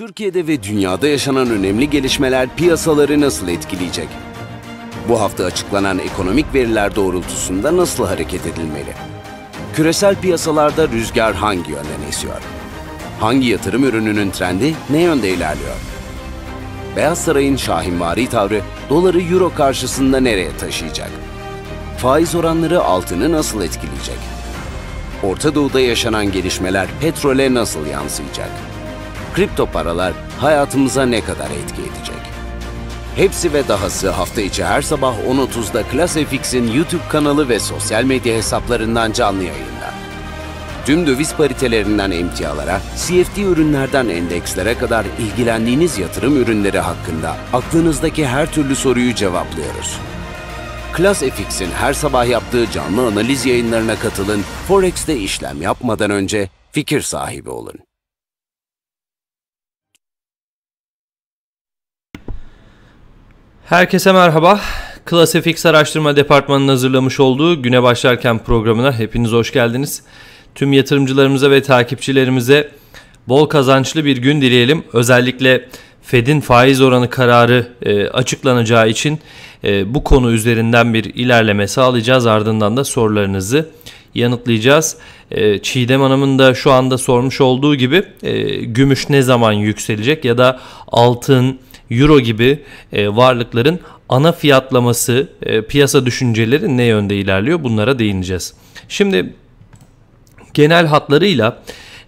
Türkiye'de ve dünyada yaşanan önemli gelişmeler piyasaları nasıl etkileyecek? Bu hafta açıklanan ekonomik veriler doğrultusunda nasıl hareket edilmeli? Küresel piyasalarda rüzgar hangi yönden esiyor? Hangi yatırım ürününün trendi ne yönde ilerliyor? Beyaz Saray'ın şahinvari tavrı doları euro karşısında nereye taşıyacak? Faiz oranları altını nasıl etkileyecek? Orta Doğu'da yaşanan gelişmeler petrole nasıl yansıyacak? kripto paralar hayatımıza ne kadar etki edecek? Hepsi ve dahası hafta içi her sabah 10.30'da Klas YouTube kanalı ve sosyal medya hesaplarından canlı yayında. Tüm döviz paritelerinden emtialara, CFD ürünlerden endekslere kadar ilgilendiğiniz yatırım ürünleri hakkında aklınızdaki her türlü soruyu cevaplıyoruz. Klas her sabah yaptığı canlı analiz yayınlarına katılın, Forex'te işlem yapmadan önce fikir sahibi olun. Herkese merhaba. Klasifix Araştırma Departmanı'nın hazırlamış olduğu Güne Başlarken programına hepiniz hoş geldiniz. Tüm yatırımcılarımıza ve takipçilerimize bol kazançlı bir gün dileyelim. Özellikle Fed'in faiz oranı kararı e, açıklanacağı için e, bu konu üzerinden bir ilerleme sağlayacağız. Ardından da sorularınızı yanıtlayacağız. E, Çiğdem Hanım'ın da şu anda sormuş olduğu gibi e, gümüş ne zaman yükselecek ya da altın, euro gibi e, varlıkların ana fiyatlaması, e, piyasa düşünceleri ne yönde ilerliyor bunlara değineceğiz. Şimdi genel hatlarıyla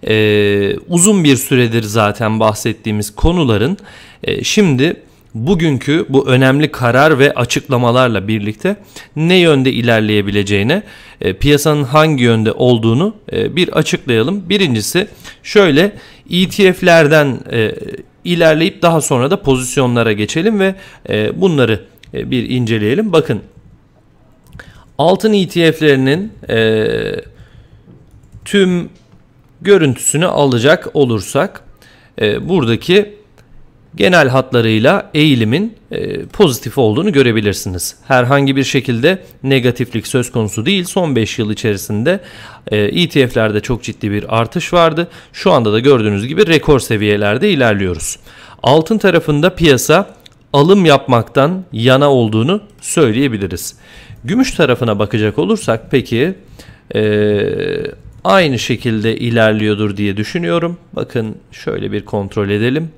e, uzun bir süredir zaten bahsettiğimiz konuların e, şimdi bugünkü bu önemli karar ve açıklamalarla birlikte ne yönde ilerleyebileceğine, e, piyasanın hangi yönde olduğunu e, bir açıklayalım. Birincisi şöyle ETF'lerden e, ilerleyip daha sonra da pozisyonlara geçelim ve e, bunları e, bir inceleyelim. Bakın altın ETF'lerinin e, tüm görüntüsünü alacak olursak buradaki genel hatlarıyla eğilimin e, pozitif olduğunu görebilirsiniz. Herhangi bir şekilde negatiflik söz konusu değil. Son 5 yıl içerisinde e, ETF'lerde çok ciddi bir artış vardı. Şu anda da gördüğünüz gibi rekor seviyelerde ilerliyoruz. Altın tarafında piyasa alım yapmaktan yana olduğunu söyleyebiliriz. Gümüş tarafına bakacak olursak peki e, aynı şekilde ilerliyordur diye düşünüyorum. Bakın şöyle bir kontrol edelim.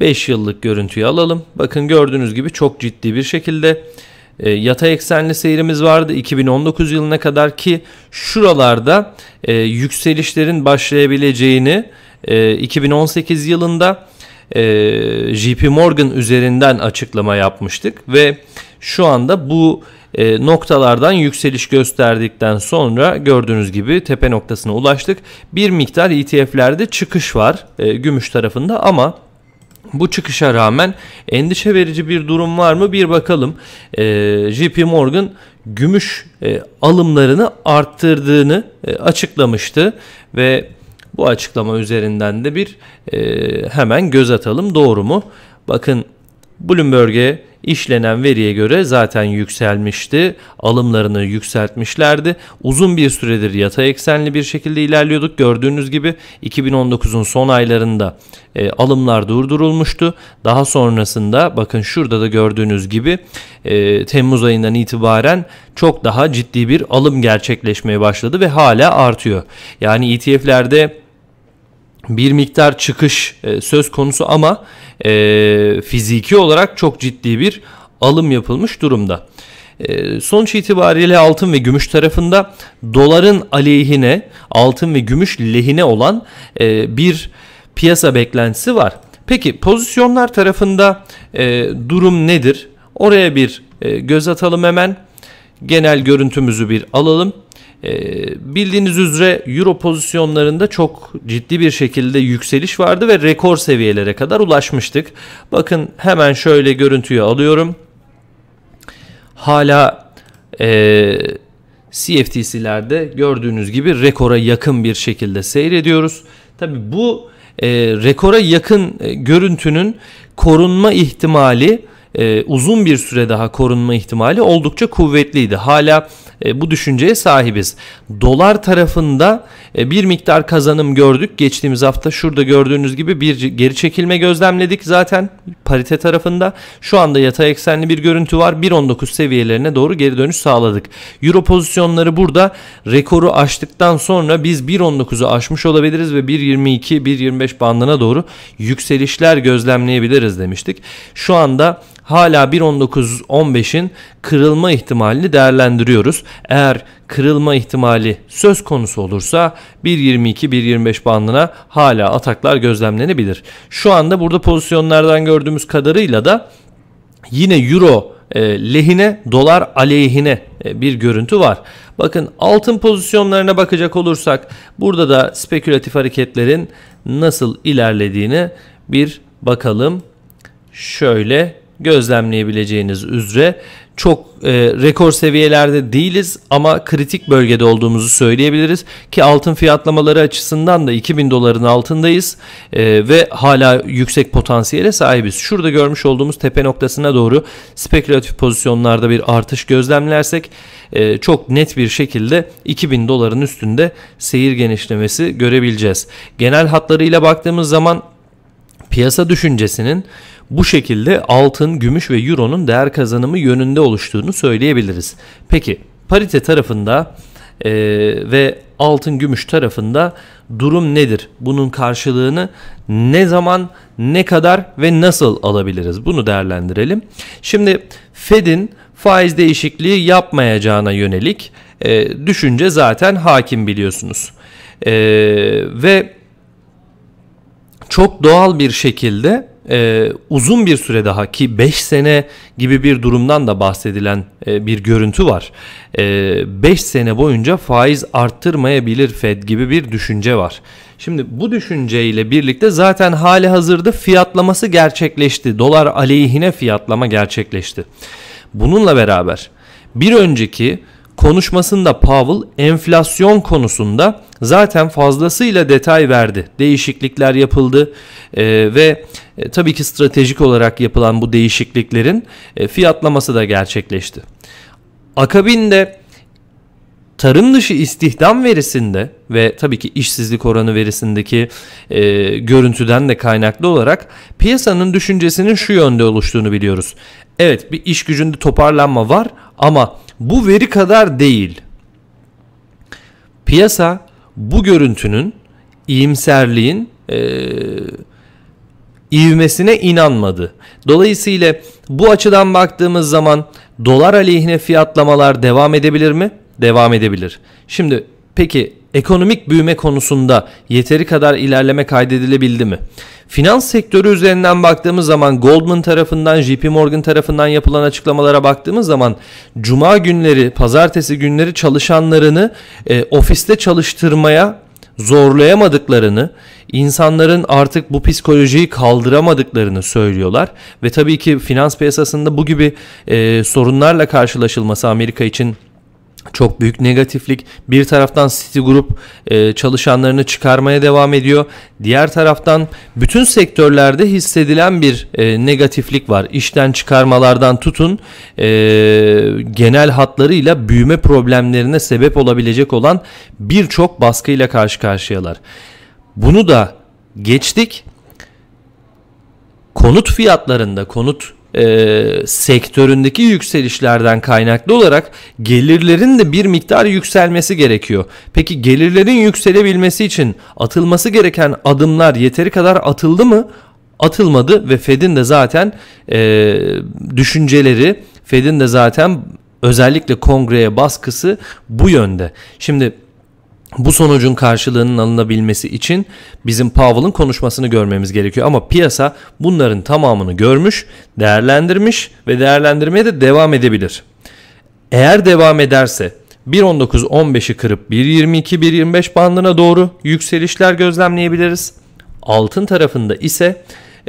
5 yıllık görüntüyü alalım. Bakın gördüğünüz gibi çok ciddi bir şekilde e, yatay eksenli seyrimiz vardı 2019 yılına kadar ki şuralarda e, yükselişlerin başlayabileceğini 2018 e, yılında e, JP Morgan üzerinden açıklama yapmıştık ve şu anda bu noktalardan yükseliş gösterdikten sonra gördüğünüz gibi tepe noktasına ulaştık. Bir miktar ETF'lerde çıkış var gümüş tarafında ama bu çıkışa rağmen endişe verici bir durum var mı bir bakalım. E, ee, JP Morgan gümüş e, alımlarını arttırdığını e, açıklamıştı ve bu açıklama üzerinden de bir e, hemen göz atalım doğru mu? Bakın Bloomberg'e işlenen veriye göre zaten yükselmişti. Alımlarını yükseltmişlerdi. Uzun bir süredir yatay eksenli bir şekilde ilerliyorduk. Gördüğünüz gibi 2019'un son aylarında e, alımlar durdurulmuştu. Daha sonrasında bakın şurada da gördüğünüz gibi e, Temmuz ayından itibaren çok daha ciddi bir alım gerçekleşmeye başladı ve hala artıyor. Yani ETF'lerde bir miktar çıkış e, söz konusu ama e, fiziki olarak çok ciddi bir alım yapılmış durumda. E, sonuç itibariyle altın ve gümüş tarafında doların aleyhine altın ve gümüş lehine olan bir piyasa beklentisi var. Peki pozisyonlar tarafında durum nedir? Oraya bir göz atalım hemen. Genel görüntümüzü bir alalım. E, bildiğiniz üzere euro pozisyonlarında çok ciddi bir şekilde yükseliş vardı ve rekor seviyelere kadar ulaşmıştık. Bakın hemen şöyle görüntüyü alıyorum. Hala e, CFTC'lerde gördüğünüz gibi rekora yakın bir şekilde seyrediyoruz. Tabi bu e, rekora yakın e, görüntünün korunma ihtimali e, uzun bir süre daha korunma ihtimali oldukça kuvvetliydi. Hala e, bu düşünceye sahibiz. Dolar tarafında e, bir miktar kazanım gördük. Geçtiğimiz hafta şurada gördüğünüz gibi bir geri çekilme gözlemledik zaten parite tarafında. Şu anda yatay eksenli bir görüntü var. 1.19 seviyelerine doğru geri dönüş sağladık. Euro pozisyonları burada rekoru aştıktan sonra biz 1.19'u aşmış olabiliriz ve 1.22-1.25 bandına doğru yükselişler gözlemleyebiliriz demiştik. Şu anda hala 1.19.15'in kırılma ihtimalini değerlendiriyoruz. Eğer kırılma ihtimali söz konusu olursa 1.22-1.25 bandına hala ataklar gözlemlenebilir. Şu anda burada pozisyonlardan gördüğümüz kadarıyla da yine euro e, lehine dolar aleyhine e, bir görüntü var. Bakın altın pozisyonlarına bakacak olursak burada da spekülatif hareketlerin nasıl ilerlediğini bir bakalım. Şöyle gözlemleyebileceğiniz üzere çok e, rekor seviyelerde değiliz ama kritik bölgede olduğumuzu söyleyebiliriz ki altın fiyatlamaları açısından da 2000 doların altındayız e, ve hala yüksek potansiyele sahibiz. Şurada görmüş olduğumuz tepe noktasına doğru spekülatif pozisyonlarda bir artış gözlemlersek e, çok net bir şekilde 2000 doların üstünde seyir genişlemesi görebileceğiz. Genel hatlarıyla baktığımız zaman piyasa düşüncesinin bu şekilde altın, gümüş ve euronun değer kazanımı yönünde oluştuğunu söyleyebiliriz. Peki parite tarafında e, ve altın gümüş tarafında durum nedir? Bunun karşılığını ne zaman, ne kadar ve nasıl alabiliriz? Bunu değerlendirelim. Şimdi Fed'in faiz değişikliği yapmayacağına yönelik e, düşünce zaten hakim biliyorsunuz. E, ve çok doğal bir şekilde e, uzun bir süre daha ki 5 sene gibi bir durumdan da bahsedilen e, bir görüntü var. 5 e, sene boyunca faiz arttırmayabilir Fed gibi bir düşünce var. Şimdi bu düşünceyle birlikte zaten hali hazırda fiyatlaması gerçekleşti. Dolar aleyhine fiyatlama gerçekleşti. Bununla beraber bir önceki Konuşmasında Powell enflasyon konusunda zaten fazlasıyla detay verdi. Değişiklikler yapıldı e, ve e, tabii ki stratejik olarak yapılan bu değişikliklerin e, fiyatlaması da gerçekleşti. Akabinde tarım dışı istihdam verisinde ve tabii ki işsizlik oranı verisindeki e, görüntüden de kaynaklı olarak piyasanın düşüncesinin şu yönde oluştuğunu biliyoruz. Evet bir iş gücünde toparlanma var ama bu veri kadar değil. Piyasa bu görüntünün iyimserliğin e, ivmesine inanmadı. Dolayısıyla bu açıdan baktığımız zaman dolar aleyhine fiyatlamalar devam edebilir mi? Devam edebilir. Şimdi peki Ekonomik büyüme konusunda yeteri kadar ilerleme kaydedilebildi mi? Finans sektörü üzerinden baktığımız zaman Goldman tarafından, JP Morgan tarafından yapılan açıklamalara baktığımız zaman cuma günleri, pazartesi günleri çalışanlarını e, ofiste çalıştırmaya zorlayamadıklarını, insanların artık bu psikolojiyi kaldıramadıklarını söylüyorlar ve tabii ki finans piyasasında bu gibi e, sorunlarla karşılaşılması Amerika için çok büyük negatiflik. Bir taraftan Citigroup e, çalışanlarını çıkarmaya devam ediyor. Diğer taraftan bütün sektörlerde hissedilen bir e, negatiflik var. İşten çıkarmalardan tutun e, genel hatlarıyla büyüme problemlerine sebep olabilecek olan birçok baskıyla karşı karşıyalar. Bunu da geçtik. Konut fiyatlarında, konut e, sektöründeki yükselişlerden kaynaklı olarak gelirlerin de bir miktar yükselmesi gerekiyor. Peki gelirlerin yükselebilmesi için atılması gereken adımlar yeteri kadar atıldı mı? Atılmadı ve Fed'in de zaten e, düşünceleri, Fed'in de zaten özellikle kongreye baskısı bu yönde. Şimdi bu sonucun karşılığının alınabilmesi için bizim Powell'ın konuşmasını görmemiz gerekiyor. Ama piyasa bunların tamamını görmüş, değerlendirmiş ve değerlendirmeye de devam edebilir. Eğer devam ederse 1.19-15'i kırıp 1.22-1.25 bandına doğru yükselişler gözlemleyebiliriz. Altın tarafında ise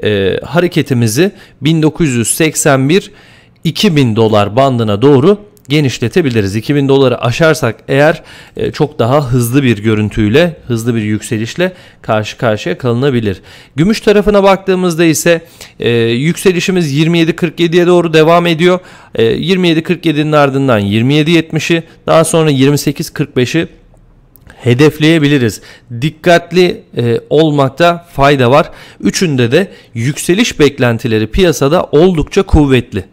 e, hareketimizi 1981-2000 dolar bandına doğru genişletebiliriz. 2000 doları aşarsak eğer e, çok daha hızlı bir görüntüyle, hızlı bir yükselişle karşı karşıya kalınabilir. Gümüş tarafına baktığımızda ise e, yükselişimiz 27.47'ye doğru devam ediyor. E, 27.47'nin ardından 27.70'i daha sonra 28.45'i hedefleyebiliriz. Dikkatli e, olmakta fayda var. Üçünde de yükseliş beklentileri piyasada oldukça kuvvetli.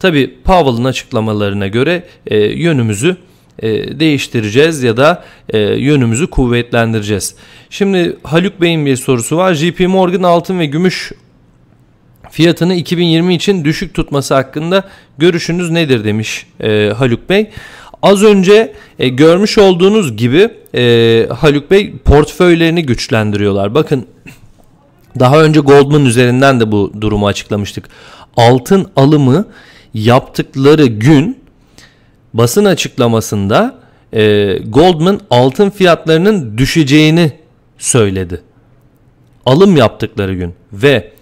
Tabi Powell'ın açıklamalarına göre e, yönümüzü e, değiştireceğiz ya da e, yönümüzü kuvvetlendireceğiz. Şimdi Haluk Bey'in bir sorusu var. JP Morgan altın ve gümüş fiyatını 2020 için düşük tutması hakkında görüşünüz nedir demiş e, Haluk Bey. Az önce e, görmüş olduğunuz gibi e, Haluk Bey portföylerini güçlendiriyorlar. Bakın daha önce Goldman üzerinden de bu durumu açıklamıştık. Altın alımı yaptıkları gün basın açıklamasında e, Goldman altın fiyatlarının düşeceğini söyledi. Alım yaptıkları gün ve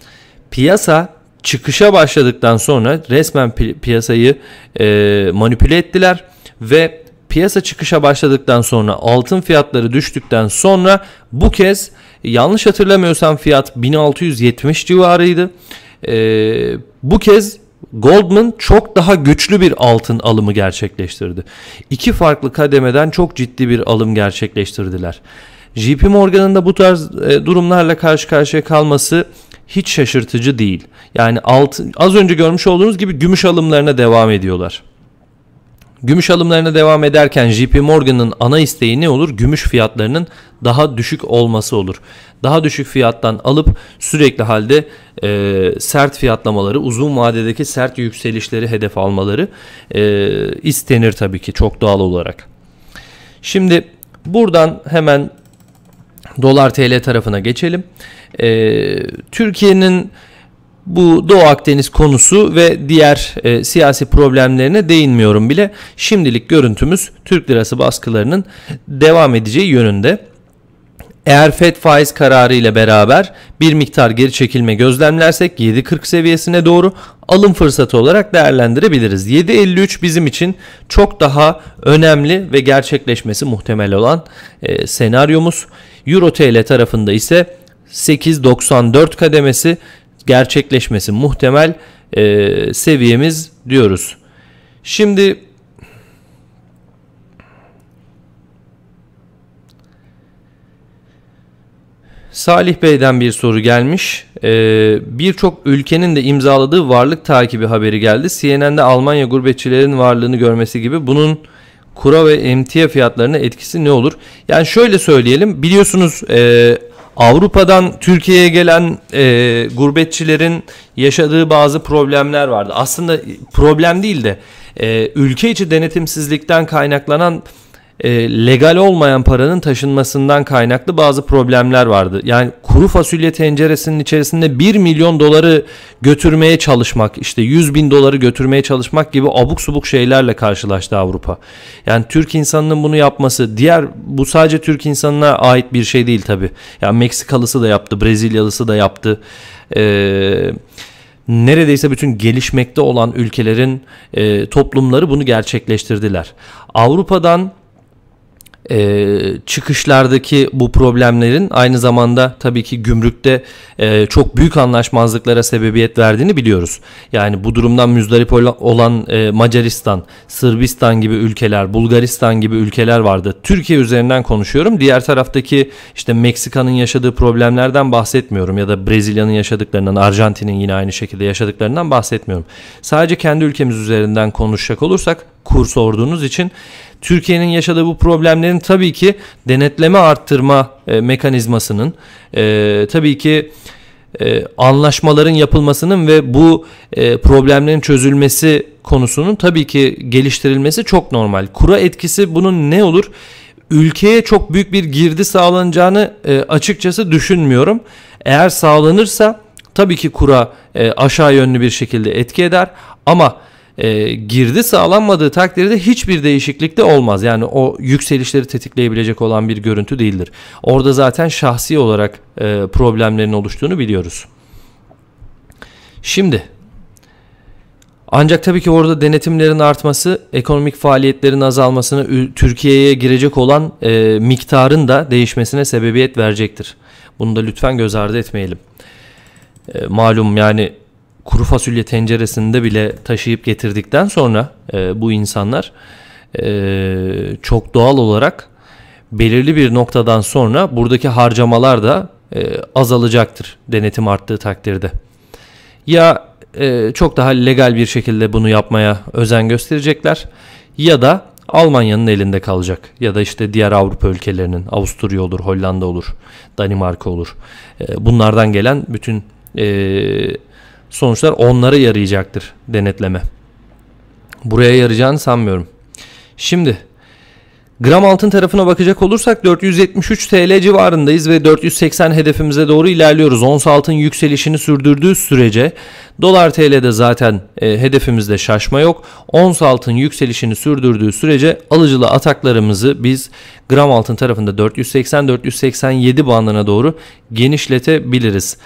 piyasa çıkışa başladıktan sonra resmen pi- piyasayı e, manipüle ettiler ve piyasa çıkışa başladıktan sonra altın fiyatları düştükten sonra bu kez yanlış hatırlamıyorsam fiyat 1670 civarıydı. E, bu kez Goldman çok daha güçlü bir altın alımı gerçekleştirdi. İki farklı kademeden çok ciddi bir alım gerçekleştirdiler. JP Morgan'ın da bu tarz e, durumlarla karşı karşıya kalması hiç şaşırtıcı değil. Yani altın, az önce görmüş olduğunuz gibi gümüş alımlarına devam ediyorlar. Gümüş alımlarına devam ederken JP Morgan'ın ana isteği ne olur? Gümüş fiyatlarının daha düşük olması olur. Daha düşük fiyattan alıp sürekli halde e, sert fiyatlamaları, uzun vadedeki sert yükselişleri hedef almaları e, istenir tabii ki çok doğal olarak. Şimdi buradan hemen dolar TL tarafına geçelim. E, Türkiye'nin bu Doğu Akdeniz konusu ve diğer e, siyasi problemlerine değinmiyorum bile. Şimdilik görüntümüz Türk lirası baskılarının devam edeceği yönünde. Eğer FED faiz kararı ile beraber bir miktar geri çekilme gözlemlersek 7.40 seviyesine doğru alım fırsatı olarak değerlendirebiliriz. 7.53 bizim için çok daha önemli ve gerçekleşmesi muhtemel olan e, senaryomuz. Euro TL tarafında ise 8.94 kademesi gerçekleşmesi muhtemel e, seviyemiz diyoruz. Şimdi Salih Bey'den bir soru gelmiş. Ee, Birçok ülkenin de imzaladığı varlık takibi haberi geldi. CNN'de Almanya gurbetçilerin varlığını görmesi gibi bunun kura ve emtia fiyatlarına etkisi ne olur? Yani şöyle söyleyelim biliyorsunuz e, Avrupa'dan Türkiye'ye gelen e, gurbetçilerin yaşadığı bazı problemler vardı. Aslında problem değil de e, ülke içi denetimsizlikten kaynaklanan e, legal olmayan paranın taşınmasından kaynaklı bazı problemler vardı. Yani kuru fasulye tenceresinin içerisinde 1 milyon doları götürmeye çalışmak, işte 100 bin doları götürmeye çalışmak gibi abuk subuk şeylerle karşılaştı Avrupa. Yani Türk insanının bunu yapması, diğer bu sadece Türk insanına ait bir şey değil tabii. Yani Meksikalısı da yaptı, Brezilyalısı da yaptı. Eee neredeyse bütün gelişmekte olan ülkelerin e, toplumları bunu gerçekleştirdiler. Avrupa'dan e, çıkışlardaki bu problemlerin aynı zamanda tabii ki gümrükte e, çok büyük anlaşmazlıklara sebebiyet verdiğini biliyoruz. Yani bu durumdan müzdarip olan e, Macaristan, Sırbistan gibi ülkeler, Bulgaristan gibi ülkeler vardı. Türkiye üzerinden konuşuyorum. Diğer taraftaki işte Meksika'nın yaşadığı problemlerden bahsetmiyorum ya da Brezilya'nın yaşadıklarından, Arjantin'in yine aynı şekilde yaşadıklarından bahsetmiyorum. Sadece kendi ülkemiz üzerinden konuşacak olursak kur sorduğunuz için Türkiye'nin yaşadığı bu problemlerin tabii ki denetleme arttırma e, mekanizmasının e, tabii ki e, anlaşmaların yapılmasının ve bu e, problemlerin çözülmesi konusunun tabii ki geliştirilmesi çok normal. Kura etkisi bunun ne olur? Ülkeye çok büyük bir girdi sağlanacağını e, açıkçası düşünmüyorum. Eğer sağlanırsa tabii ki kura e, aşağı yönlü bir şekilde etki eder ama e, girdi sağlanmadığı takdirde hiçbir değişiklik de olmaz. Yani o yükselişleri tetikleyebilecek olan bir görüntü değildir. Orada zaten şahsi olarak e, problemlerin oluştuğunu biliyoruz. Şimdi ancak tabii ki orada denetimlerin artması, ekonomik faaliyetlerin azalmasını, Türkiye'ye girecek olan e, miktarın da değişmesine sebebiyet verecektir. Bunu da lütfen göz ardı etmeyelim. E, malum yani kuru fasulye tenceresinde bile taşıyıp getirdikten sonra e, bu insanlar e, çok doğal olarak belirli bir noktadan sonra buradaki harcamalar da e, azalacaktır denetim arttığı takdirde. Ya e, çok daha legal bir şekilde bunu yapmaya özen gösterecekler ya da Almanya'nın elinde kalacak ya da işte diğer Avrupa ülkelerinin Avusturya olur, Hollanda olur, Danimarka olur. E, bunlardan gelen bütün e, sonuçlar onlara yarayacaktır denetleme. Buraya yarayacağını sanmıyorum. Şimdi gram altın tarafına bakacak olursak 473 TL civarındayız ve 480 hedefimize doğru ilerliyoruz. Ons altın yükselişini sürdürdüğü sürece dolar TL'de zaten e, hedefimizde şaşma yok. Ons altın yükselişini sürdürdüğü sürece alıcılı ataklarımızı biz gram altın tarafında 480-487 bandına doğru genişletebiliriz.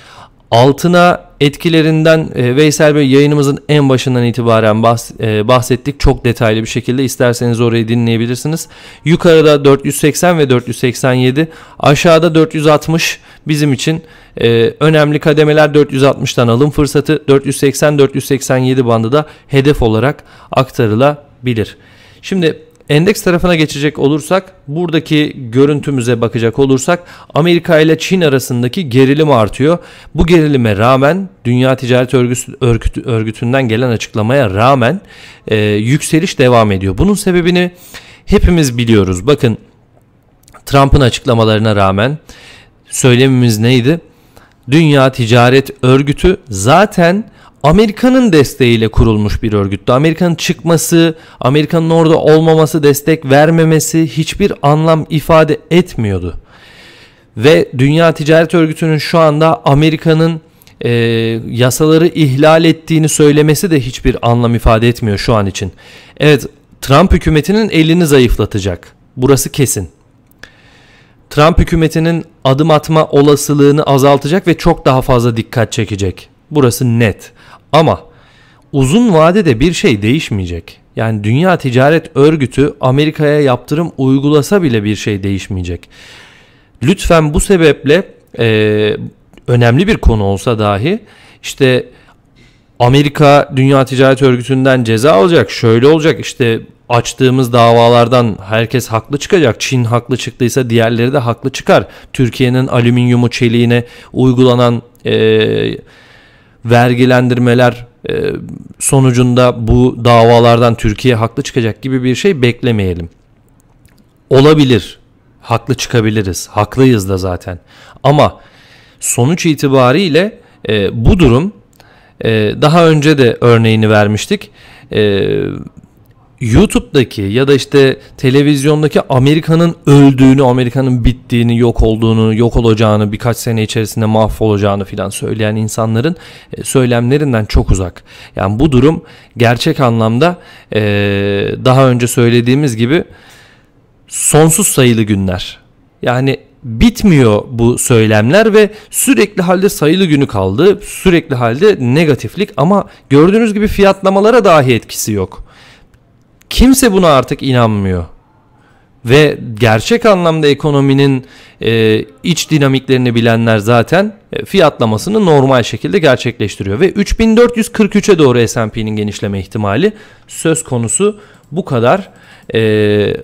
Altına etkilerinden e, Veysel Bey yayınımızın en başından itibaren bahs- e, bahsettik. Çok detaylı bir şekilde isterseniz orayı dinleyebilirsiniz. Yukarıda 480 ve 487, aşağıda 460 bizim için e, önemli kademeler 460'tan alım fırsatı 480-487 bandı da hedef olarak aktarılabilir. Şimdi Endeks tarafına geçecek olursak buradaki görüntümüze bakacak olursak Amerika ile Çin arasındaki gerilim artıyor. Bu gerilime rağmen Dünya Ticaret Örgütü, Örgütü Örgütü'nden gelen açıklamaya rağmen e, yükseliş devam ediyor. Bunun sebebini hepimiz biliyoruz. Bakın Trump'ın açıklamalarına rağmen söylemimiz neydi? Dünya Ticaret Örgütü zaten Amerika'nın desteğiyle kurulmuş bir örgüttü. Amerika'nın çıkması, Amerika'nın orada olmaması, destek vermemesi hiçbir anlam ifade etmiyordu. Ve Dünya Ticaret Örgütü'nün şu anda Amerika'nın e, yasaları ihlal ettiğini söylemesi de hiçbir anlam ifade etmiyor şu an için. Evet Trump hükümetinin elini zayıflatacak. Burası kesin. Trump hükümetinin adım atma olasılığını azaltacak ve çok daha fazla dikkat çekecek. Burası net. Ama uzun vadede bir şey değişmeyecek. Yani Dünya Ticaret Örgütü Amerika'ya yaptırım uygulasa bile bir şey değişmeyecek. Lütfen bu sebeple e, önemli bir konu olsa dahi işte Amerika Dünya Ticaret Örgütü'nden ceza alacak, şöyle olacak işte açtığımız davalardan herkes haklı çıkacak. Çin haklı çıktıysa diğerleri de haklı çıkar. Türkiye'nin alüminyumu çeliğine uygulanan e, vergilendirmeler e, sonucunda bu davalardan Türkiye haklı çıkacak gibi bir şey beklemeyelim. Olabilir. Haklı çıkabiliriz. Haklıyız da zaten. Ama sonuç itibariyle e, bu durum e, daha önce de örneğini vermiştik. E, YouTube'daki ya da işte televizyondaki Amerika'nın öldüğünü, Amerika'nın bittiğini, yok olduğunu, yok olacağını, birkaç sene içerisinde mahvolacağını filan söyleyen insanların e, söylemlerinden çok uzak. Yani bu durum gerçek anlamda e, daha önce söylediğimiz gibi sonsuz sayılı günler. Yani bitmiyor bu söylemler ve sürekli halde sayılı günü kaldı. Sürekli halde negatiflik ama gördüğünüz gibi fiyatlamalara dahi etkisi yok. Kimse buna artık inanmıyor. Ve gerçek anlamda ekonominin e, iç dinamiklerini bilenler zaten e, fiyatlamasını normal şekilde gerçekleştiriyor. Ve 3443'e doğru S&P'nin genişleme ihtimali söz konusu bu kadar e,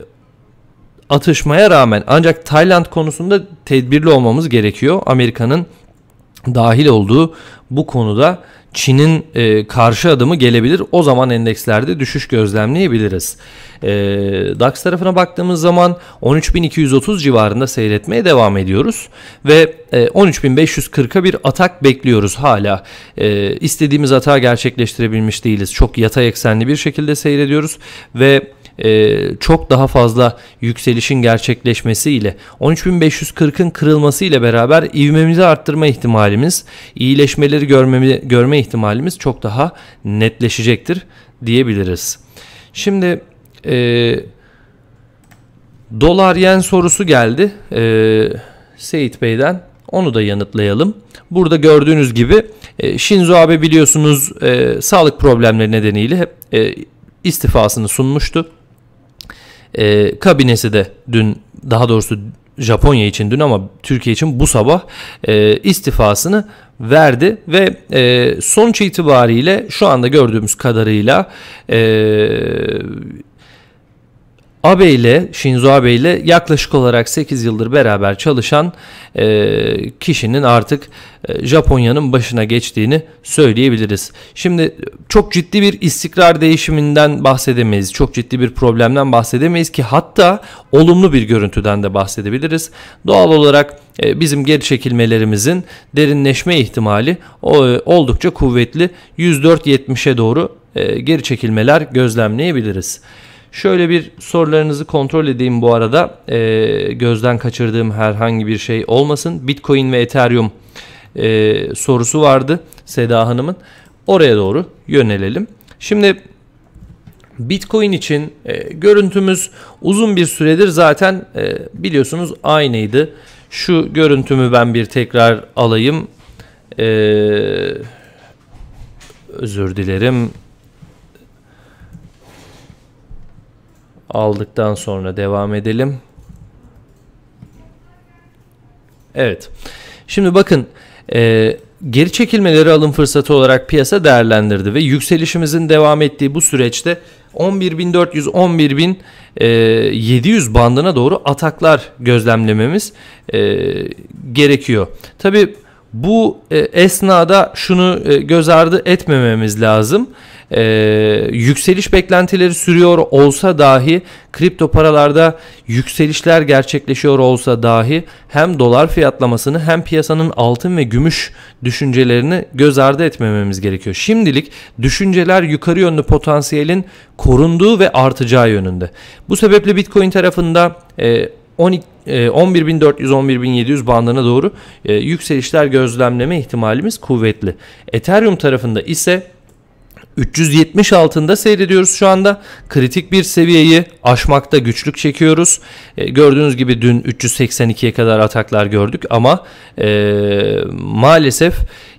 atışmaya rağmen ancak Tayland konusunda tedbirli olmamız gerekiyor. Amerika'nın dahil olduğu bu konuda Çin'in e, karşı adımı gelebilir. O zaman endekslerde düşüş gözlemleyebiliriz. E, DAX tarafına baktığımız zaman 13.230 civarında seyretmeye devam ediyoruz. Ve e, 13.540'a bir atak bekliyoruz hala. E, istediğimiz hata gerçekleştirebilmiş değiliz. Çok yatay eksenli bir şekilde seyrediyoruz. Ve e, çok daha fazla yükselişin gerçekleşmesiyle, ile 13.540'ın kırılması ile beraber ivmemizi arttırma ihtimalimiz, iyileşmeleri görme, görme ihtimalimiz çok daha netleşecektir diyebiliriz. Şimdi e, dolar yen sorusu geldi e, Seyit Bey'den. Onu da yanıtlayalım. Burada gördüğünüz gibi Shinzo e, Abe biliyorsunuz e, sağlık problemleri nedeniyle hep e, istifasını sunmuştu e, kabinesi de dün daha doğrusu Japonya için dün ama Türkiye için bu sabah e, istifasını verdi ve e, sonuç itibariyle şu anda gördüğümüz kadarıyla e, Abe ile Shinzo Abe ile yaklaşık olarak 8 yıldır beraber çalışan e, kişinin artık e, Japonya'nın başına geçtiğini söyleyebiliriz. Şimdi çok ciddi bir istikrar değişiminden bahsedemeyiz. Çok ciddi bir problemden bahsedemeyiz ki hatta olumlu bir görüntüden de bahsedebiliriz. Doğal olarak e, bizim geri çekilmelerimizin derinleşme ihtimali o, e, oldukça kuvvetli. 104.70'e doğru e, geri çekilmeler gözlemleyebiliriz. Şöyle bir sorularınızı kontrol edeyim bu arada. E, gözden kaçırdığım herhangi bir şey olmasın. Bitcoin ve Ethereum e, sorusu vardı Seda Hanım'ın. Oraya doğru yönelelim. Şimdi Bitcoin için e, görüntümüz uzun bir süredir zaten e, biliyorsunuz aynıydı. Şu görüntümü ben bir tekrar alayım. E, özür dilerim. aldıktan sonra devam edelim. Evet. Şimdi bakın e, geri çekilmeleri alım fırsatı olarak piyasa değerlendirdi ve yükselişimizin devam ettiği bu süreçte 11.400-11.700 e, bandına doğru ataklar gözlemlememiz e, gerekiyor. Tabi bu e, esnada şunu e, göz ardı etmememiz lazım. E, e, yükseliş beklentileri sürüyor olsa dahi kripto paralarda yükselişler gerçekleşiyor olsa dahi hem dolar fiyatlamasını hem piyasanın altın ve gümüş düşüncelerini göz ardı etmememiz gerekiyor. Şimdilik düşünceler yukarı yönlü potansiyelin korunduğu ve artacağı yönünde. Bu sebeple Bitcoin tarafında e, 11.400-11.700 e, bandına doğru e, yükselişler gözlemleme ihtimalimiz kuvvetli. Ethereum tarafında ise 370 altında seyrediyoruz şu anda. Kritik bir seviyeyi aşmakta güçlük çekiyoruz. E, gördüğünüz gibi dün 382'ye kadar ataklar gördük ama e, maalesef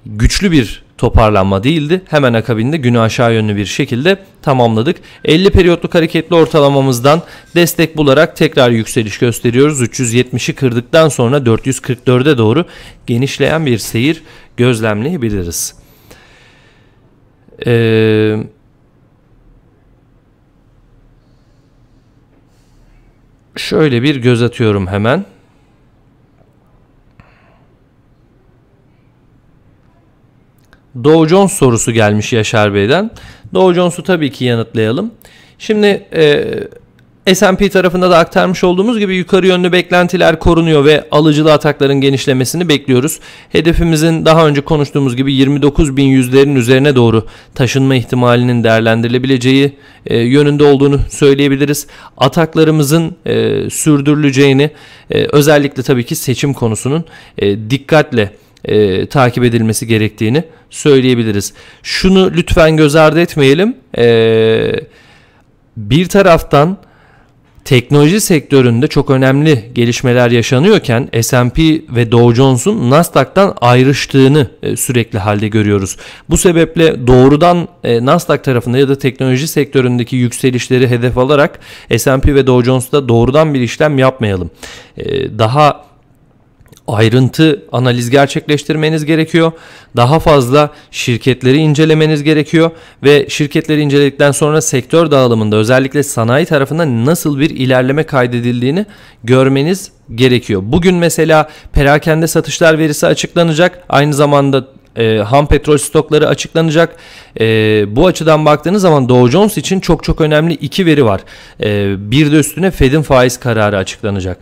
güçlü bir toparlanma değildi. Hemen akabinde günü aşağı yönlü bir şekilde tamamladık. 50 periyotluk hareketli ortalamamızdan destek bularak tekrar yükseliş gösteriyoruz. 370'i kırdıktan sonra 444'e doğru genişleyen bir seyir gözlemleyebiliriz. Ee, şöyle bir göz atıyorum hemen. Dow Jones sorusu gelmiş Yaşar Bey'den. Dow Jones'u tabii ki yanıtlayalım. Şimdi e, S&P tarafında da aktarmış olduğumuz gibi yukarı yönlü beklentiler korunuyor ve alıcılı atakların genişlemesini bekliyoruz. Hedefimizin daha önce konuştuğumuz gibi 29 bin yüzlerin üzerine doğru taşınma ihtimalinin değerlendirilebileceği e, yönünde olduğunu söyleyebiliriz. Ataklarımızın e, sürdürüleceğini e, özellikle tabii ki seçim konusunun e, dikkatle e, takip edilmesi gerektiğini söyleyebiliriz. Şunu lütfen göz ardı etmeyelim. E, bir taraftan teknoloji sektöründe çok önemli gelişmeler yaşanıyorken S&P ve Dow Jones'un Nasdaq'tan ayrıştığını e, sürekli halde görüyoruz. Bu sebeple doğrudan e, Nasdaq tarafında ya da teknoloji sektöründeki yükselişleri hedef alarak S&P ve Dow Jones'ta doğrudan bir işlem yapmayalım. E, daha ayrıntı analiz gerçekleştirmeniz gerekiyor. Daha fazla şirketleri incelemeniz gerekiyor ve şirketleri inceledikten sonra sektör dağılımında özellikle sanayi tarafında nasıl bir ilerleme kaydedildiğini görmeniz gerekiyor. Bugün mesela perakende satışlar verisi açıklanacak. Aynı zamanda e, ham petrol stokları açıklanacak. E, bu açıdan baktığınız zaman Dow Jones için çok çok önemli iki veri var. E, bir de üstüne Fed'in faiz kararı açıklanacak.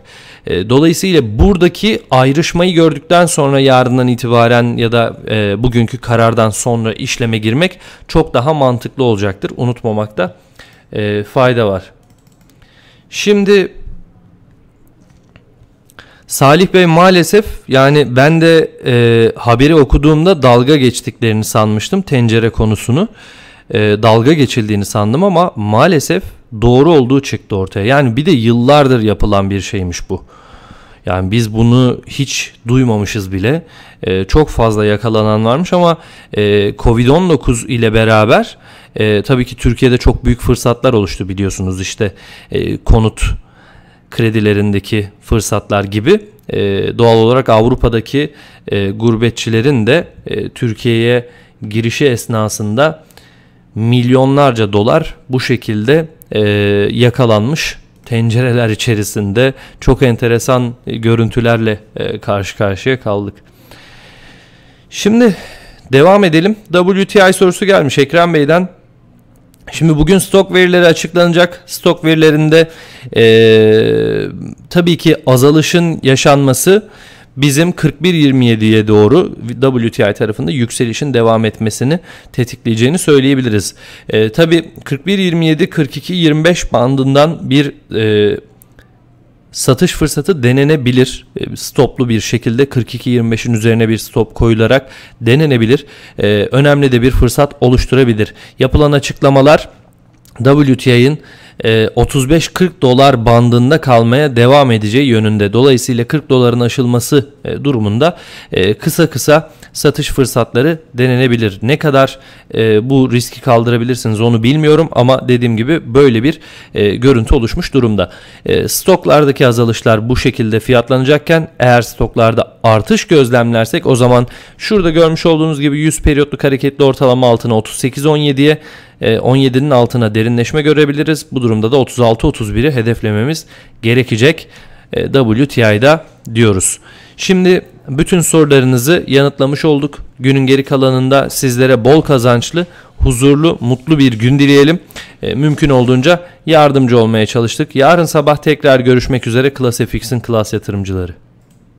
E, dolayısıyla buradaki ayrışmayı gördükten sonra yarından itibaren ya da e, bugünkü karardan sonra işleme girmek çok daha mantıklı olacaktır. Unutmamakta e, fayda var. Şimdi Salih Bey maalesef yani ben de e, haberi okuduğumda dalga geçtiklerini sanmıştım tencere konusunu. E, dalga geçildiğini sandım ama maalesef doğru olduğu çıktı ortaya. Yani bir de yıllardır yapılan bir şeymiş bu. Yani biz bunu hiç duymamışız bile. E, çok fazla yakalanan varmış ama e, Covid-19 ile beraber e, tabii ki Türkiye'de çok büyük fırsatlar oluştu biliyorsunuz işte e, konut kredilerindeki fırsatlar gibi e, doğal olarak Avrupa'daki e, gurbetçilerin de e, Türkiye'ye girişi esnasında milyonlarca dolar bu şekilde e, yakalanmış tencereler içerisinde çok enteresan e, görüntülerle e, karşı karşıya kaldık. Şimdi devam edelim. WTI sorusu gelmiş Ekrem Bey'den. Şimdi bugün stok verileri açıklanacak. Stok verilerinde e, tabii ki azalışın yaşanması bizim 41.27'ye doğru WTI tarafında yükselişin devam etmesini tetikleyeceğini söyleyebiliriz. E, tabii 41.27-42.25 bandından bir e, satış fırsatı denenebilir. E, stoplu bir şekilde 42-25'in üzerine bir stop koyularak denenebilir. E, önemli de bir fırsat oluşturabilir. Yapılan açıklamalar WTI'nin 35-40 e, dolar bandında kalmaya devam edeceği yönünde. Dolayısıyla 40 doların aşılması durumunda kısa kısa satış fırsatları denenebilir. Ne kadar e, bu riski kaldırabilirsiniz onu bilmiyorum ama dediğim gibi böyle bir e, görüntü oluşmuş durumda. E, stoklardaki azalışlar bu şekilde fiyatlanacakken eğer stoklarda artış gözlemlersek o zaman şurada görmüş olduğunuz gibi 100 periyotluk hareketli ortalama altına 38-17'ye, 17'nin e, altına derinleşme görebiliriz. Bu durumda da 36-31'i hedeflememiz gerekecek e, WTI'da diyoruz. Şimdi bütün sorularınızı yanıtlamış olduk. Günün geri kalanında sizlere bol kazançlı, huzurlu, mutlu bir gün dileyelim. E, mümkün olduğunca yardımcı olmaya çalıştık. Yarın sabah tekrar görüşmek üzere Class FX'in klas yatırımcıları.